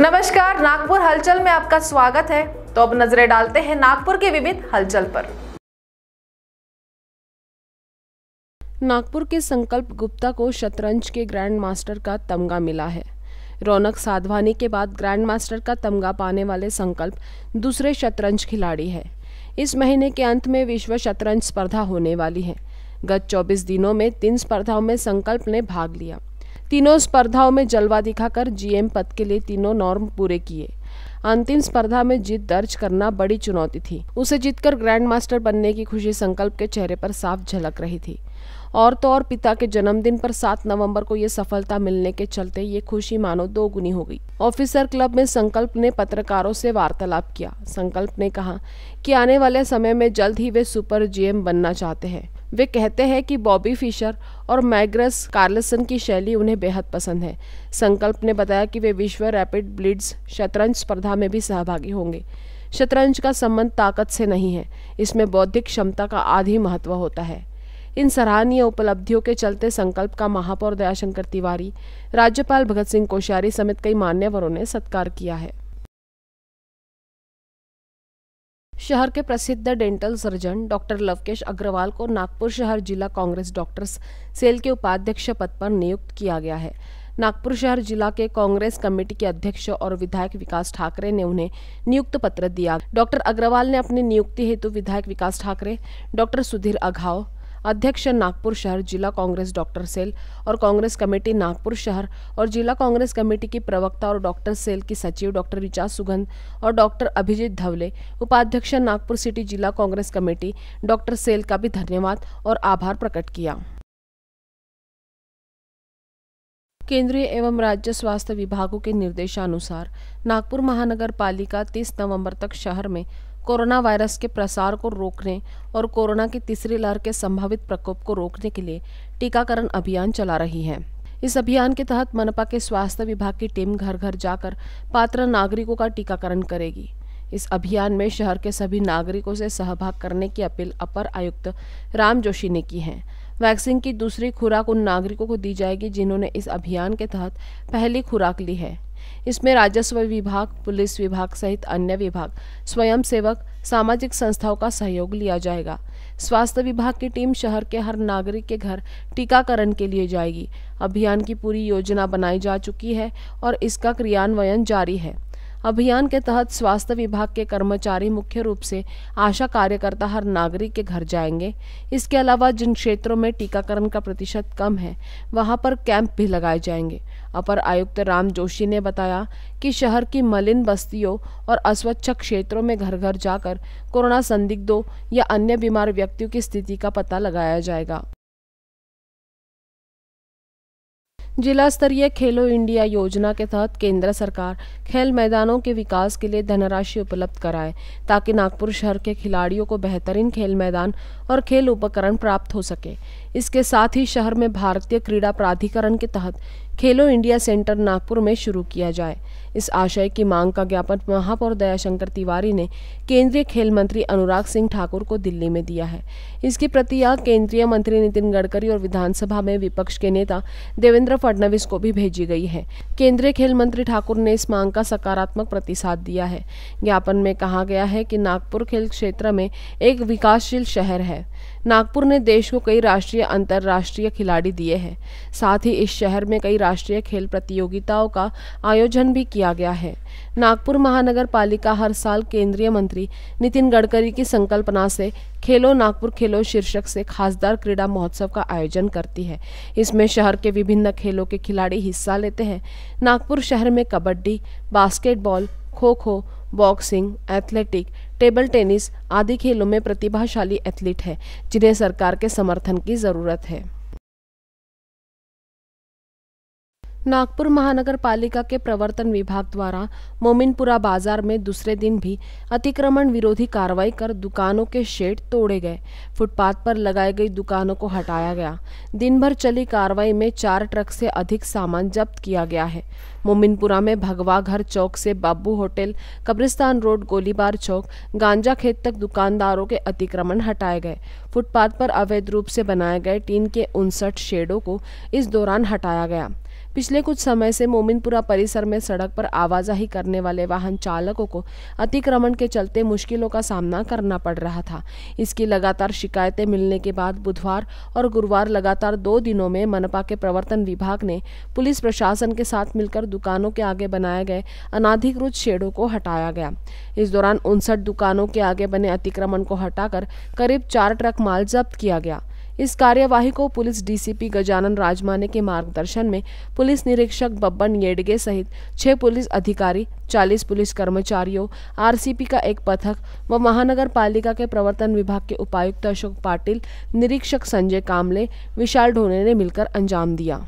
नमस्कार नागपुर हलचल में आपका स्वागत है तो अब नजरें डालते हैं नागपुर के विविध हलचल पर नागपुर के संकल्प गुप्ता को शतरंज के ग्रैंड मास्टर का तमगा मिला है रौनक साधवानी के बाद ग्रैंड मास्टर का तमगा पाने वाले संकल्प दूसरे शतरंज खिलाड़ी है इस महीने के अंत में विश्व शतरंज स्पर्धा होने वाली है गत 24 दिनों में तीन स्पर्धाओं में संकल्प ने भाग लिया तीनों स्पर्धाओं में जलवा दिखाकर जीएम पद के लिए तीनों नॉर्म पूरे किए अंतिम स्पर्धा में जीत दर्ज करना बड़ी चुनौती थी उसे जीतकर ग्रैंड मास्टर बनने की खुशी संकल्प के चेहरे पर साफ झलक रही थी और तो और पिता के जन्मदिन पर 7 नवंबर को ये सफलता मिलने के चलते ये खुशी मानो दोगुनी हो गई ऑफिसर क्लब में संकल्प ने पत्रकारों से वार्तालाप किया संकल्प ने कहा कि आने वाले समय में जल्द ही वे सुपर जीएम बनना चाहते हैं वे कहते हैं कि बॉबी फिशर और मैग्रस कार्लसन की शैली उन्हें बेहद पसंद है संकल्प ने बताया कि वे विश्व रैपिड ब्लिड्स शतरंज स्पर्धा में भी सहभागी होंगे शतरंज का संबंध ताकत से नहीं है इसमें बौद्धिक क्षमता का आधी महत्व होता है इन सराहनीय उपलब्धियों के चलते संकल्प का महापौर दयाशंकर तिवारी राज्यपाल भगत सिंह कोश्यारी समेत कई मान्यवरों ने सत्कार किया है शहर के प्रसिद्ध dental surgeon doctor Lovkesh Agarwal को नागपुर शहर जिला कांग्रेस डॉक्टर्स सेल के उपाध्यक्ष पद पर नियुक्त किया गया है नागपुर शहर जिला के कांग्रेस कमेटी के अध्यक्ष और विधायक विकास ठाकरे ने उन्हें नियुक्त पत्र दिया डॉक्टर अग्रवाल ने अपनी नियुक्ति हेतु विधायक विकास ठाकरे डॉक्टर सुधीर अघाव अध्यक्ष नागपुर शहर जिला कांग्रेस डॉक्टर सेल और कांग्रेस कमेटी नागपुर शहर और जिला कांग्रेस कमेटी की प्रवक्ता और डॉक्टर सेल की सचिव डॉक्टर ऋचा सुगंध और डॉक्टर अभिजीत धवले उपाध्यक्ष नागपुर सिटी जिला कांग्रेस कमेटी डॉक्टर सेल का भी धन्यवाद और आभार प्रकट किया केंद्रीय एवं राज्य स्वास्थ्य विभागों के निर्देशानुसार नागपुर महानगर पालिका तीस नवम्बर तक शहर में कोरोना वायरस के प्रसार को रोकने और कोरोना की तीसरी लहर के संभावित प्रकोप को रोकने के लिए टीकाकरण अभियान चला रही है इस अभियान के तहत मनपा के स्वास्थ्य विभाग की टीम घर घर जाकर पात्र नागरिकों का टीकाकरण करेगी इस अभियान में शहर के सभी नागरिकों से सहभाग करने की अपील अपर आयुक्त राम जोशी ने की है वैक्सीन की दूसरी खुराक उन नागरिकों को दी जाएगी जिन्होंने इस अभियान के तहत पहली खुराक ली है इसमें राजस्व विभाग पुलिस विभाग सहित अन्य विभाग स्वयंसेवक सामाजिक संस्थाओं का सहयोग लिया जाएगा स्वास्थ्य विभाग की टीम शहर के हर नागरिक के घर टीकाकरण के लिए जाएगी अभियान की पूरी योजना बनाई जा चुकी है और इसका क्रियान्वयन जारी है अभियान के तहत स्वास्थ्य विभाग के कर्मचारी मुख्य रूप से आशा कार्यकर्ता हर नागरिक के घर जाएंगे इसके अलावा जिन क्षेत्रों में टीकाकरण का प्रतिशत कम है वहां पर कैंप भी लगाए जाएंगे अपर आयुक्त राम जोशी ने बताया कि शहर की मलिन बस्तियों और अस्वच्छ क्षेत्रों में घर घर जाकर कोरोना संदिग्धों या अन्य बीमार व्यक्तियों की स्थिति का पता लगाया जाएगा जिला स्तरीय खेलो इंडिया योजना के तहत केंद्र सरकार खेल मैदानों के विकास के लिए धनराशि उपलब्ध कराए ताकि नागपुर शहर के खिलाड़ियों को बेहतरीन खेल मैदान और खेल उपकरण प्राप्त हो सके इसके साथ ही शहर में भारतीय क्रीड़ा प्राधिकरण के तहत खेलो इंडिया सेंटर नागपुर में शुरू किया जाए इस आशय की मांग का ज्ञापन महापौर दयाशंकर तिवारी ने केंद्रीय खेल मंत्री अनुराग सिंह ठाकुर को दिल्ली में दिया है इसकी प्रतिया केंद्रीय मंत्री नितिन गडकरी और विधानसभा में विपक्ष के नेता देवेंद्र फडणवीस को भी भेजी गई है केंद्रीय खेल मंत्री ठाकुर ने इस मांग का सकारात्मक प्रतिसाद दिया है ज्ञापन में कहा गया है कि नागपुर खेल क्षेत्र में एक विकासशील शहर है नागपुर ने देश को कई राष्ट्रीय अंतर्राष्ट्रीय खिलाड़ी दिए हैं साथ ही इस शहर में कई राष्ट्रीय खेल प्रतियोगिताओं का आयोजन भी किया गया है नागपुर महानगर पालिका हर साल केंद्रीय मंत्री नितिन गडकरी की संकल्पना से खेलो नागपुर खेलो शीर्षक से खासदार क्रीड़ा महोत्सव का आयोजन करती है इसमें शहर के विभिन्न खेलों के खिलाड़ी हिस्सा लेते हैं नागपुर शहर में कबड्डी बास्केटबॉल खो खो बॉक्सिंग एथलेटिक टेबल टेनिस आदि खेलों में प्रतिभाशाली एथलीट है जिन्हें सरकार के समर्थन की ज़रूरत है नागपुर महानगर पालिका के प्रवर्तन विभाग द्वारा मोमिनपुरा बाजार में दूसरे दिन भी अतिक्रमण विरोधी कार्रवाई कर दुकानों के शेड तोड़े गए फुटपाथ पर लगाई गई दुकानों को हटाया गया दिन भर चली कार्रवाई में चार ट्रक से अधिक सामान जब्त किया गया है मोमिनपुरा में भगवा घर चौक से बाबू होटल कब्रिस्तान रोड गोलीबार चौक गांजा खेत तक दुकानदारों के अतिक्रमण हटाए गए फुटपाथ पर अवैध रूप से बनाए गए टीन के उनसठ शेडों को इस दौरान हटाया गया पिछले कुछ समय से मोमिनपुरा परिसर में सड़क पर आवाजाही करने वाले वाहन चालकों को अतिक्रमण के चलते मुश्किलों का सामना करना पड़ रहा था इसकी लगातार शिकायतें मिलने के बाद बुधवार और गुरुवार लगातार दो दिनों में मनपा के प्रवर्तन विभाग ने पुलिस प्रशासन के साथ मिलकर दुकानों के आगे बनाए गए अनाधिकृत शेडों को हटाया गया इस दौरान उनसठ दुकानों के आगे बने अतिक्रमण को हटाकर करीब चार ट्रक माल जब्त किया गया इस कार्यवाही को पुलिस डीसीपी गजानन राजमाने के मार्गदर्शन में पुलिस निरीक्षक बब्बन येडगे सहित छह पुलिस अधिकारी चालीस पुलिस कर्मचारियों आरसीपी का एक पथक व महानगर पालिका के प्रवर्तन विभाग के उपायुक्त अशोक पाटिल निरीक्षक संजय कामले विशाल ढोने ने मिलकर अंजाम दिया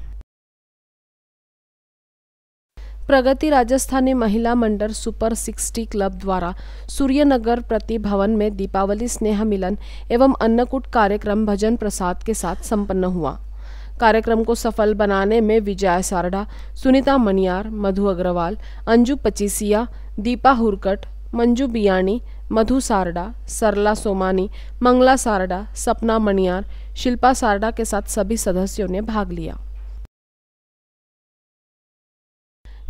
प्रगति राजस्थानी महिला मंडल सुपर सिक्सटी क्लब द्वारा सूर्यनगर प्रति भवन में दीपावली स्नेह मिलन एवं अन्नकूट कार्यक्रम भजन प्रसाद के साथ संपन्न हुआ कार्यक्रम को सफल बनाने में विजय सारडा सुनीता मनियार मधु अग्रवाल अंजू पचीसिया दीपा हुरकट मंजू बियाणी मधु सारडा सरला सोमानी मंगला सारडा सपना मणियार शिल्पा सारडा के साथ सभी सदस्यों ने भाग लिया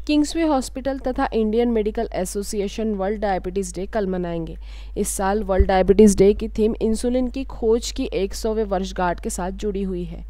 किंग्सवे हॉस्पिटल तथा Indian medical association world diabetes day कल मनाएंगे इस साल वर्ल्ड डायबिटीज़ डे की थीम इंसुलिन की खोज की एक सौवें वर्षगांठ के साथ जुड़ी हुई है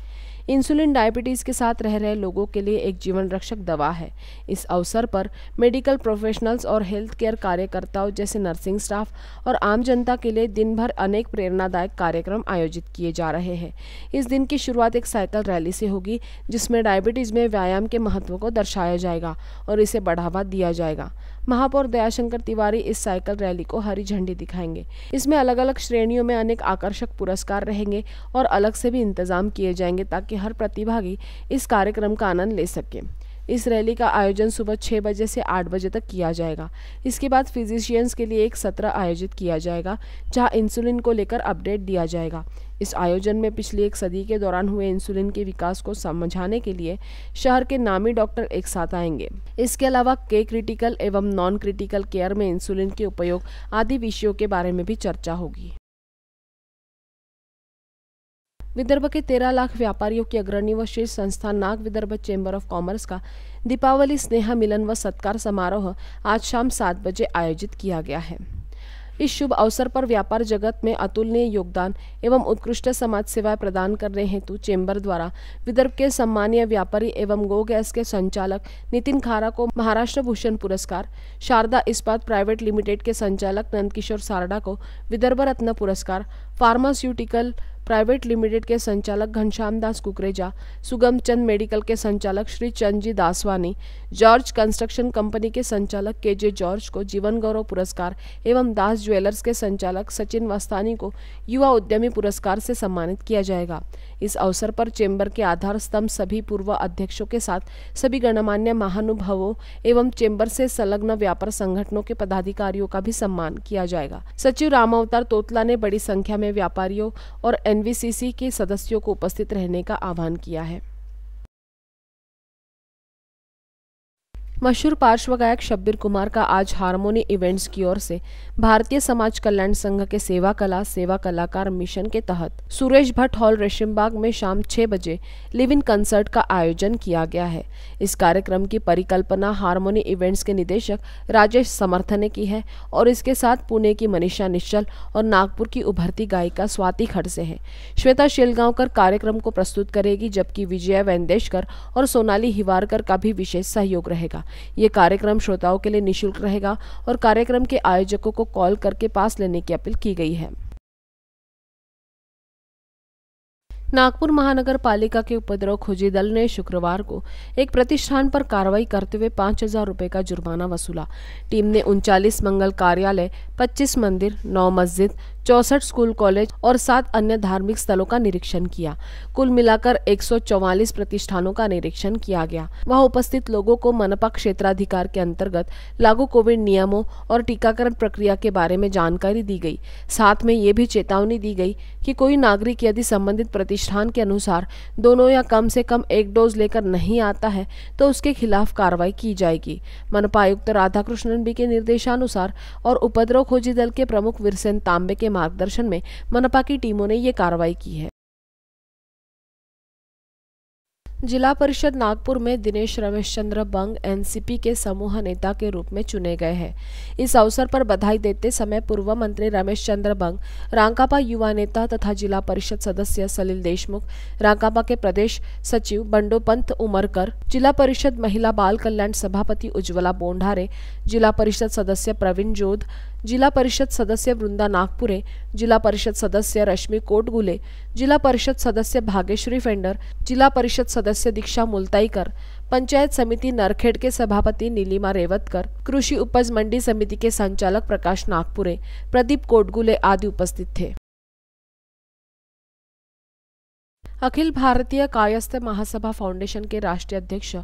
इंसुलिन डायबिटीज़ के साथ रह रहे लोगों के लिए एक जीवन रक्षक दवा है इस अवसर पर मेडिकल प्रोफेशनल्स और हेल्थ केयर कार्यकर्ताओं जैसे नर्सिंग स्टाफ और आम जनता के लिए दिन भर अनेक प्रेरणादायक कार्यक्रम आयोजित किए जा रहे हैं इस दिन की शुरुआत एक साइकिल रैली से होगी जिसमें डायबिटीज़ में व्यायाम के महत्व को दर्शाया जाएगा और इसे बढ़ावा दिया जाएगा महापौर दयाशंकर तिवारी इस साइकिल रैली को हरी झंडी दिखाएंगे इसमें अलग अलग श्रेणियों में अनेक आकर्षक पुरस्कार रहेंगे और अलग से भी इंतजाम किए जाएंगे ताकि हर प्रतिभागी इस कार्यक्रम का आनंद ले सके इस रैली का आयोजन सुबह छः बजे से आठ बजे तक किया जाएगा इसके बाद फिजिशियंस के लिए एक सत्र आयोजित किया जाएगा जहां इंसुलिन को लेकर अपडेट दिया जाएगा इस आयोजन में पिछली एक सदी के दौरान हुए इंसुलिन के विकास को समझाने के लिए शहर के नामी डॉक्टर एक साथ आएंगे इसके अलावा के क्रिटिकल एवं नॉन क्रिटिकल केयर में इंसुलिन के उपयोग आदि विषयों के बारे में भी चर्चा होगी विदर्भ के तेरह लाख व्यापारियों की अग्रणी व शीर्ष संस्था Nag Vidarbha chamber of commerce का दीपावली स्नेहा मिलन व सत्कार समारोह आज शाम सात बजे आयोजित किया गया है इस शुभ अवसर पर व्यापार जगत में अतुलनीय योगदान एवं उत्कृष्ट समाज सेवाएं प्रदान करने हेतु चेंबर द्वारा विदर्भ के सम्मानीय व्यापारी एवं गो गैस के संचालक नितिन खारा को महाराष्ट्र भूषण पुरस्कार शारदा इस्पात प्राइवेट लिमिटेड के संचालक नंदकिशोर सारडा को विदर्भ रत्न पुरस्कार फार्मास्यूटिकल प्राइवेट लिमिटेड के संचालक घनश्याम दास कुकरेजा सुगम चंद मेडिकल के संचालक Shri Chandji Daswani George construction company के संचालक के जे जॉर्ज को जीवन गौरव पुरस्कार एवं दास ज्वेलर्स के संचालक सचिन वस्तानी को युवा उद्यमी पुरस्कार से सम्मानित किया जाएगा इस अवसर पर चेंबर के आधार स्तंभ सभी पूर्व अध्यक्षों के साथ सभी गणमान्य महानुभवों एवं चेंबर से संलग्न व्यापार संगठनों के पदाधिकारियों का भी सम्मान किया जाएगा सचिव रामावतार तोतला ने बड़ी संख्या में व्यापारियों और एन एनवीसीसी के सदस्यों को उपस्थित रहने का आह्वान किया है मशहूर पार्श्व गायक शब्बीर कुमार का आज हारमोनी इवेंट्स की ओर से भारतीय समाज कल्याण संघ के सेवा कला सेवा कलाकार मिशन के तहत सुरेश भट्ट हॉल रेशमबाग में शाम छह बजे लिव इन कंसर्ट का आयोजन किया गया है इस कार्यक्रम की परिकल्पना हारमोनी इवेंट्स के निदेशक राजेश समर्थ ने की है और इसके साथ पुणे की मनीषा निश्चल और नागपुर की उभरती गायिका स्वाति खड़से है श्वेता शेलगांवकर कार्यक्रम को प्रस्तुत करेगी जबकि विजया वैंदेशकर और सोनाली हिवारकर का भी विशेष सहयोग रहेगा ये कार्यक्रम श्रोताओं के लिए निःशुल्क रहेगा और कार्यक्रम के आयोजकों को कॉल करके पास लेने की अपील की गई है नागपुर महानगर पालिका के उपद्रव खोजी दल ने शुक्रवार को एक प्रतिष्ठान पर कार्रवाई करते हुए पाँच हजार रुपये का जुर्माना वसूला टीम ने उनचालीस मंगल कार्यालय 25 मंदिर नौ मस्जिद चौसठ स्कूल कॉलेज और सात अन्य धार्मिक स्थलों का निरीक्षण किया कुल मिलाकर 144 प्रतिष्ठानों का निरीक्षण किया गया वहां उपस्थित लोगों को मनपा क्षेत्राधिकार के अंतर्गत लागू कोविड नियमों और टीकाकरण प्रक्रिया के बारे में जानकारी दी गई साथ में ये भी चेतावनी दी गई कि कोई नागरिक यदि संबंधित प्रतिष्ठान के अनुसार दोनों या कम से कम एक डोज लेकर नहीं आता है तो उसके खिलाफ कार्रवाई की जाएगी मनपा आयुक्त राधाकृष्णन बी के निर्देशानुसार और उपद्रव खोजी दल के प्रमुख वीरसेन तांबे के मार्गदर्शन में मनपा की टीमों ने ये कार्रवाई की है जिला परिषद नागपुर में दिनेश रमेश चंद्र बंग एनसीपी के समूह नेता के रूप में चुने गए हैं इस अवसर पर बधाई देते समय पूर्व मंत्री रमेश चंद्र बंग रांकापा युवा नेता तथा जिला परिषद सदस्य सलील देशमुख रांकापा के प्रदेश सचिव बंडोपंत उमरकर जिला परिषद महिला बाल कल्याण सभापति उज्ज्वला बोंढारे जिला परिषद सदस्य प्रवीण जोध जिला परिषद सदस्य वृंदा नागपुरे जिला परिषद सदस्य रश्मि कोटगुले जिला परिषद सदस्य भाग्यश्री फेंडर जिला परिषद सदस्य दीक्षा मुलताईकर पंचायत समिति नरखेड के सभापति नीलिमा रेवतकर कृषि उपज मंडी समिति के संचालक प्रकाश नागपुरे प्रदीप कोटगुले आदि उपस्थित थे अखिल भारतीय कायस्थ महासभा फाउंडेशन के राष्ट्रीय अध्यक्ष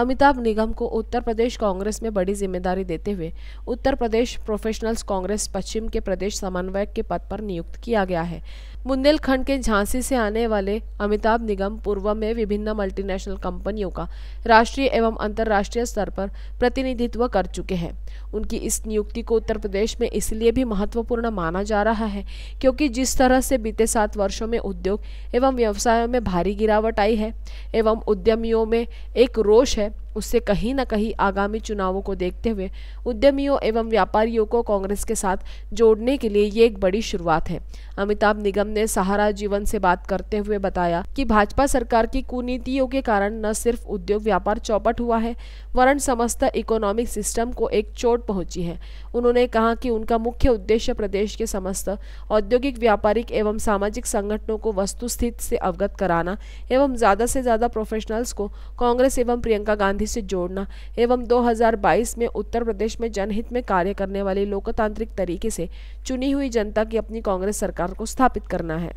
अमिताभ निगम को उत्तर प्रदेश कांग्रेस में बड़ी जिम्मेदारी देते हुए उत्तर प्रदेश प्रोफेशनल्स कांग्रेस पश्चिम के प्रदेश समन्वयक के पद पर नियुक्त किया गया है बुंदेलखंड के झांसी से आने वाले अमिताभ निगम पूर्व में विभिन्न मल्टीनेशनल कंपनियों का राष्ट्रीय एवं अंतर्राष्ट्रीय स्तर पर प्रतिनिधित्व कर चुके हैं उनकी इस नियुक्ति को उत्तर प्रदेश में इसलिए भी महत्वपूर्ण माना जा रहा है क्योंकि जिस तरह से बीते सात वर्षों में उद्योग एवं व्यवसायों में भारी गिरावट आई है एवं उद्यमियों में एक रोष है उससे कहीं न कहीं आगामी चुनावों को देखते हुए उद्यमियों एवं व्यापारियों को कांग्रेस के साथ जोड़ने के लिए ये एक बड़ी शुरुआत है अमिताभ निगम ने सहारा जीवन से बात करते हुए बताया कि भाजपा सरकार की कुनीतियों के कारण न सिर्फ उद्योग व्यापार चौपट हुआ है वरण समस्त इकोनॉमिक सिस्टम को एक चोट पहुंची है उन्होंने कहा कि उनका मुख्य उद्देश्य प्रदेश के समस्त औद्योगिक व्यापारिक एवं सामाजिक संगठनों को वस्तुस्थित से अवगत कराना एवं ज्यादा से ज्यादा प्रोफेशनल्स को कांग्रेस एवं प्रियंका गांधी गांधी से जोड़ना एवं 2022 में उत्तर प्रदेश में जनहित में कार्य करने वाली लोकतांत्रिक तरीके से चुनी हुई जनता की अपनी कांग्रेस सरकार को स्थापित करना है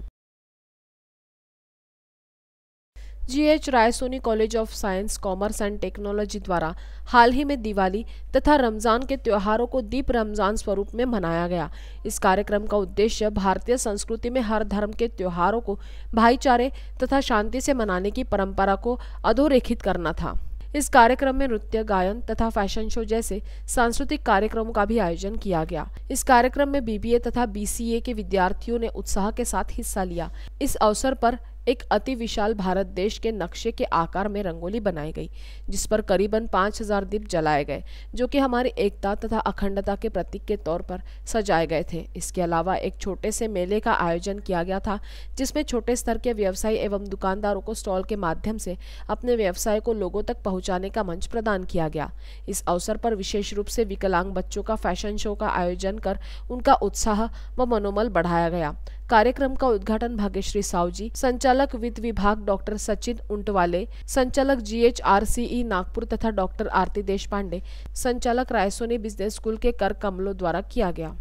GH Raisoni college of science commerce and technology द्वारा हाल ही में दिवाली तथा रमज़ान के त्योहारों को दीप रमज़ान स्वरूप में मनाया गया इस कार्यक्रम का उद्देश्य भारतीय संस्कृति में हर धर्म के त्योहारों को भाईचारे तथा शांति से मनाने की परंपरा को अधोरेखित करना था इस कार्यक्रम में नृत्य गायन तथा फैशन शो जैसे सांस्कृतिक कार्यक्रमों का भी आयोजन किया गया इस कार्यक्रम में बीबीए तथा बीसीए के विद्यार्थियों ने उत्साह के साथ हिस्सा लिया इस अवसर पर एक अति विशाल भारत देश के नक्शे के आकार में रंगोली बनाई गई जिस पर करीबन 5000 दीप जलाए गए जो कि हमारी एकता तथा अखंडता के प्रतीक के तौर पर सजाए गए थे इसके अलावा एक छोटे से मेले का आयोजन किया गया था जिसमें छोटे स्तर के व्यवसायी एवं दुकानदारों को स्टॉल के माध्यम से अपने व्यवसाय को लोगों तक पहुँचाने का मंच प्रदान किया गया इस अवसर पर विशेष रूप से विकलांग बच्चों का फैशन शो का आयोजन कर उनका उत्साह व मनोबल बढ़ाया गया कार्यक्रम का उद्घाटन भाग्यश्री साव जी संचालक वित्त विभाग डॉक्टर सचिन उंटवाले संचालक जीएचआरसीई नागपुर तथा डॉक्टर आरती देशपांडे संचालक रायसोनी बिजनेस स्कूल के कर कमलों द्वारा किया गया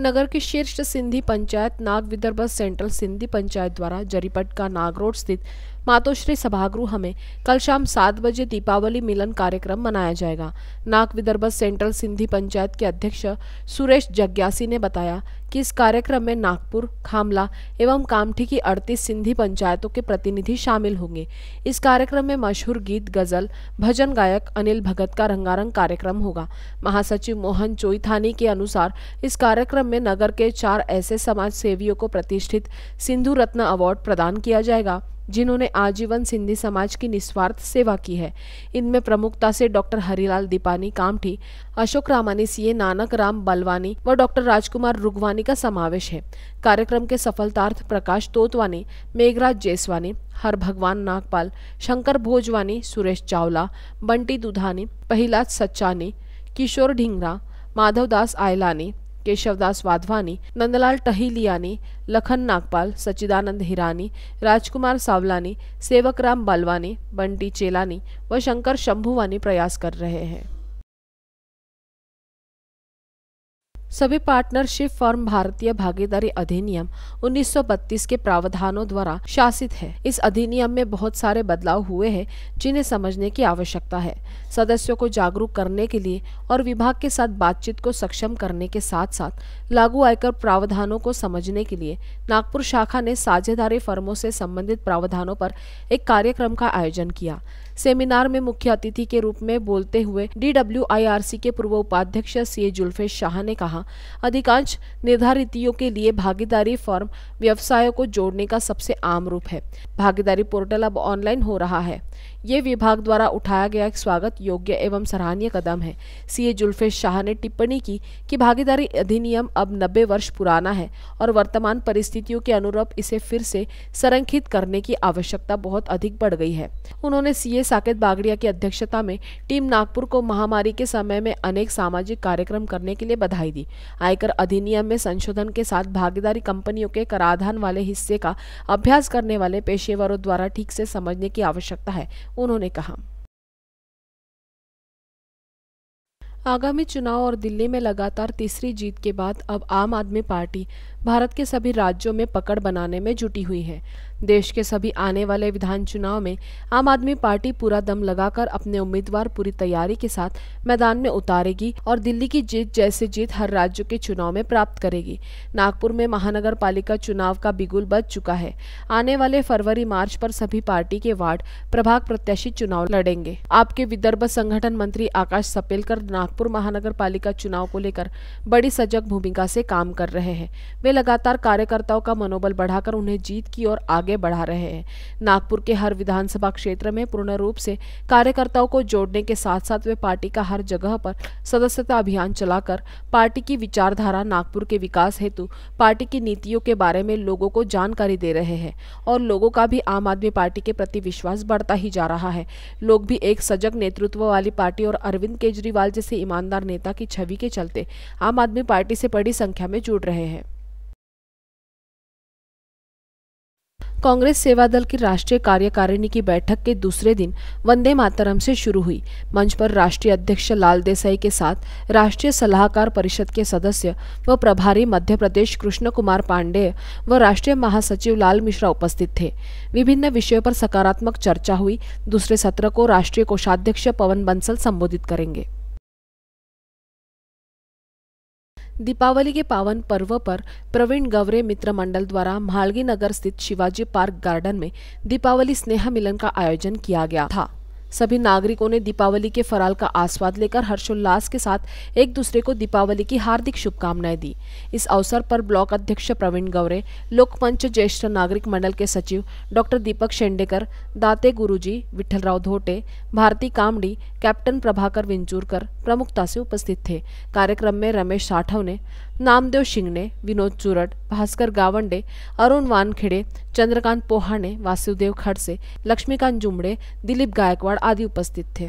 नगर की शीर्ष सिंधी पंचायत नाग विदर्भ सेंट्रल सिंधी पंचायत द्वारा जरीपट का नागरोड स्थित मातोश्री सभागृह में कल शाम सात बजे दीपावली मिलन कार्यक्रम मनाया जाएगा नाग विदर्भ सेंट्रल सिंधी पंचायत के अध्यक्ष सुरेश जग्यासी ने बताया कि इस कार्यक्रम में नागपुर खामला एवं कामठी की अड़तीस सिंधी पंचायतों के प्रतिनिधि शामिल होंगे इस कार्यक्रम में मशहूर गीत गजल भजन गायक अनिल भगत का रंगारंग कार्यक्रम होगा महासचिव मोहन चोईथानी के अनुसार इस कार्यक्रम में नगर के चार ऐसे समाज सेवियों को प्रतिष्ठित सिंधु रत्न अवार्ड प्रदान किया जाएगा जिन्होंने आजीवन सिंधी समाज की निस्वार्थ सेवा की है इनमें प्रमुखता से डॉक्टर हरिलाल दीपानी कामठी अशोक रामानी सीए नानक राम बलवानी व डॉक्टर राजकुमार रुगवानी का समावेश है कार्यक्रम के सफलतार्थ प्रकाश तोतवानी मेघराज जयसवानी हर भगवान नागपाल शंकर भोजवानी सुरेश चावला बंटी दुधानी पहलाज सच्चानी किशोर ढिंगरा माधवदास आयलानी केशवदास वाधवानी नंदलाल टहिलियानी लखन नागपाल सच्चिदानंद हिरानी राजकुमार सावलानी सेवकराम बालवानी बंटी चेलानी व शंकर शंभुवानी प्रयास कर रहे हैं सभी पार्टनरशिप फर्म भारतीय भागीदारी अधिनियम 1932 के प्रावधानों द्वारा शासित है इस अधिनियम में बहुत सारे बदलाव हुए हैं जिन्हें समझने की आवश्यकता है सदस्यों को जागरूक करने के लिए और विभाग के साथ बातचीत को सक्षम करने के साथ साथ लागू आयकर प्रावधानों को समझने के लिए नागपुर शाखा ने साझेदारी फर्मों से संबंधित प्रावधानों पर एक कार्यक्रम का आयोजन किया सेमिनार में मुख्य अतिथि के रूप में बोलते हुए डी के पूर्व उपाध्यक्ष सी जुल्फे शाह ने कहा अधिकांश निर्धारितियों के लिए भागीदारी फॉर्म व्यवसायों को जोड़ने का सबसे आम रूप है भागीदारी पोर्टल अब ऑनलाइन हो रहा है ये विभाग द्वारा उठाया गया एक स्वागत योग्य एवं सराहनीय कदम है सीए जुल्फे शाह ने टिप्पणी की कि भागीदारी अधिनियम अब 90 वर्ष पुराना है और वर्तमान परिस्थितियों के अनुरूप इसे फिर से संरक्षित करने की आवश्यकता बहुत अधिक बढ़ गई है उन्होंने सीए साकेत बागड़िया की अध्यक्षता में टीम नागपुर को महामारी के समय में अनेक सामाजिक कार्यक्रम करने के लिए बधाई दी आयकर अधिनियम में संशोधन के साथ भागीदारी कंपनियों के कराधान वाले हिस्से का अभ्यास करने वाले पेशेवरों द्वारा ठीक से समझने की आवश्यकता है उन्होंने कहा आगामी चुनाव और दिल्ली में लगातार तीसरी जीत के बाद अब आम आदमी पार्टी भारत के सभी राज्यों में पकड़ बनाने में जुटी हुई है देश के सभी आने वाले विधान चुनाव में आम आदमी पार्टी पूरा दम लगाकर अपने उम्मीदवार पूरी तैयारी के साथ मैदान में उतारेगी और दिल्ली की जीत जैसे जीत हर राज्य के चुनाव में प्राप्त करेगी नागपुर में महानगर पालिका चुनाव का बिगुल बच चुका है आने वाले फरवरी मार्च पर सभी पार्टी के वार्ड प्रभाग प्रत्याशी चुनाव लड़ेंगे आपके विदर्भ संगठन मंत्री आकाश सपेलकर नागपुर महानगर पालिका चुनाव को लेकर बड़ी सजग भूमिका से काम कर रहे हैं वे लगातार कार्यकर्ताओं का मनोबल बढ़ाकर उन्हें जीत की और आगे आगे बढ़ा रहे हैं नागपुर के हर विधानसभा क्षेत्र में पूर्ण रूप से कार्यकर्ताओं को जोड़ने के साथ साथ वे पार्टी का हर जगह पर सदस्यता अभियान चलाकर पार्टी की विचारधारा नागपुर के विकास हेतु पार्टी की नीतियों के बारे में लोगों को जानकारी दे रहे हैं और लोगों का भी आम आदमी पार्टी के प्रति विश्वास बढ़ता ही जा रहा है लोग भी एक सजग नेतृत्व वाली पार्टी और अरविंद केजरीवाल जैसे ईमानदार नेता की छवि के चलते आम आदमी पार्टी से बड़ी संख्या में जुड़ रहे हैं कांग्रेस सेवा दल की राष्ट्रीय कार्यकारिणी की बैठक के दूसरे दिन वंदे मातरम से शुरू हुई मंच पर राष्ट्रीय अध्यक्ष लाल देसाई के साथ राष्ट्रीय सलाहकार परिषद के सदस्य व प्रभारी मध्य प्रदेश कृष्ण कुमार पांडेय व राष्ट्रीय महासचिव लाल मिश्रा उपस्थित थे विभिन्न विषयों पर सकारात्मक चर्चा हुई दूसरे सत्र को राष्ट्रीय कोषाध्यक्ष पवन बंसल संबोधित करेंगे दीपावली के पावन पर्व पर प्रवीण गवरे मित्र मंडल द्वारा मालगी नगर स्थित शिवाजी पार्क गार्डन में दीपावली स्नेहा मिलन का आयोजन किया गया था सभी नागरिकों ने दीपावली के फराल का आस्वाद लेकर हर्षोल्लास के साथ एक दूसरे को दीपावली की हार्दिक शुभकामनाएं दी इस अवसर पर ब्लॉक अध्यक्ष प्रवीण गौरे लोकमंच ज्येष्ठ नागरिक मंडल के सचिव डॉक्टर दीपक शेंडेकर दाते गुरुजी विठलराव धोटे भारती कामड़ी कैप्टन प्रभाकर विंचूरकर प्रमुखता से उपस्थित थे कार्यक्रम में रमेश साठव ने नामदेव शिंगणे विनोद चुरट भास्कर गावंडे अरुण वानखेडे चंद्रकांत पोहाणे वासुदेव खडसे लक्ष्मीकांत जुमडे दिलीप गायकवाड़ आदि उपस्थित थे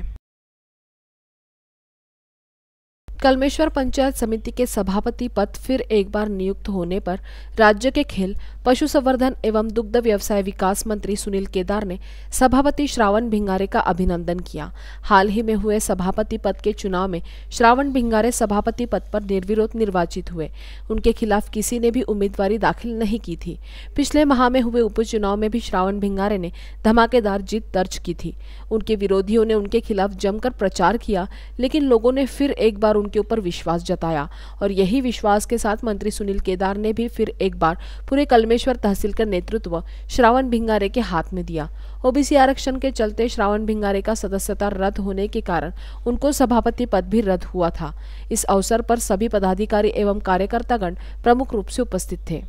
कलमेश्वर पंचायत समिति के सभापति पद फिर एक बार नियुक्त होने पर राज्य के खेल पशु संवर्धन एवं दुग्ध व्यवसाय विकास मंत्री सुनील केदार ने सभापति श्रावण भिंगारे का अभिनंदन किया हाल ही में हुए सभापति पद के चुनाव में श्रावण भिंगारे सभापति पद पर निर्विरोध निर्वाचित हुए उनके खिलाफ किसी ने भी उम्मीदवारी दाखिल नहीं की थी पिछले माह में हुए उपचुनाव में भी श्रावण भिंगारे ने धमाकेदार जीत दर्ज की थी उनके विरोधियों ने उनके खिलाफ जमकर प्रचार किया लेकिन लोगों ने फिर एक बार उनके ऊपर विश्वास जताया और यही विश्वास के साथ मंत्री सुनील केदार ने भी फिर एक बार पूरे कलमेश्वर तहसील का नेतृत्व श्रावण भिंगारे के हाथ में दिया ओबीसी आरक्षण के चलते श्रावण भिंगारे का सदस्यता रद्द होने के कारण उनको सभापति पद भी रद्द हुआ था इस अवसर पर सभी पदाधिकारी एवं कार्यकर्तागण प्रमुख रूप से उपस्थित थे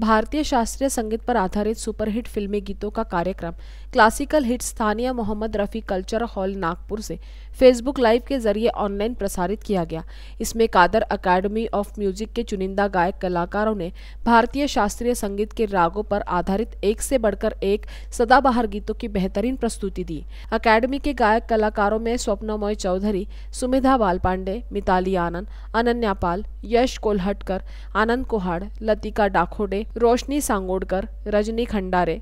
भारतीय शास्त्रीय संगीत पर आधारित सुपरहिट फिल्मी गीतों का कार्यक्रम क्लासिकल हिट स्थानीय मोहम्मद रफ़ी कल्चर हॉल नागपुर से फेसबुक लाइव के जरिए ऑनलाइन प्रसारित किया गया इसमें कादर अकेडमी ऑफ म्यूजिक के चुनिंदा गायक कलाकारों ने भारतीय शास्त्रीय संगीत के रागों पर आधारित एक से बढ़कर एक सदाबहार गीतों की बेहतरीन प्रस्तुति दी अकेडमी के गायक कलाकारों में स्वप्नमय चौधरी सुमिधा बाल पांडे मिताली आनंद अनन्या पाल यश कोल्हटकर आनंद कोहाड़ लतिका डाखोडे रोशनी सांगोडकर रजनी खंडारे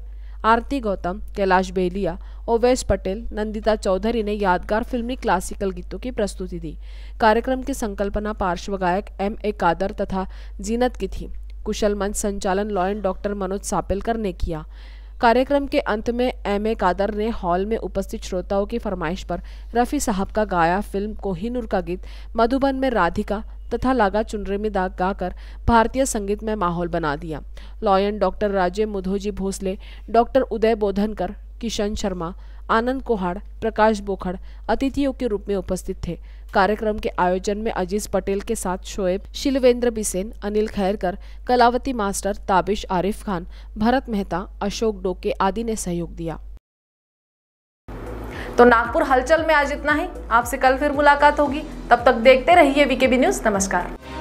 आरती गौतम कैलाश बेलिया ओवैस पटेल नंदिता चौधरी ने यादगार फिल्मी क्लासिकल गीतों की प्रस्तुति दी कार्यक्रम की संकल्पना पार्श्व गायक एम ए कादर तथा जीनत की थी कुशल मंच संचालन लॉयन डॉक्टर मनोज सापेलकर ने किया कार्यक्रम के अंत में एम ए कादर ने हॉल में उपस्थित श्रोताओं की फरमाइश पर रफ़ी साहब का गाया फिल्म कोहिनूर का गीत मधुबन में राधिका तथा लागा चुनरे में दाग गाकर भारतीय संगीत में माहौल बना दिया lion doctor Raje Mudhoji Bhosle doctor Uday Bodhankar Kishan Sharma Anand Kohad Prakash Bokhad अतिथियों के रूप में उपस्थित थे कार्यक्रम के आयोजन में अजीज पटेल के साथ शोएब शिलवेंद्र बिसेन अनिल खैरकर कलावती मास्टर ताबिश आरिफ खान भरत मेहता अशोक डोके आदि ने सहयोग दिया तो नागपुर हलचल में आज इतना ही आपसे कल फिर मुलाकात होगी तब तक देखते रहिए वीकेबी न्यूज़ नमस्कार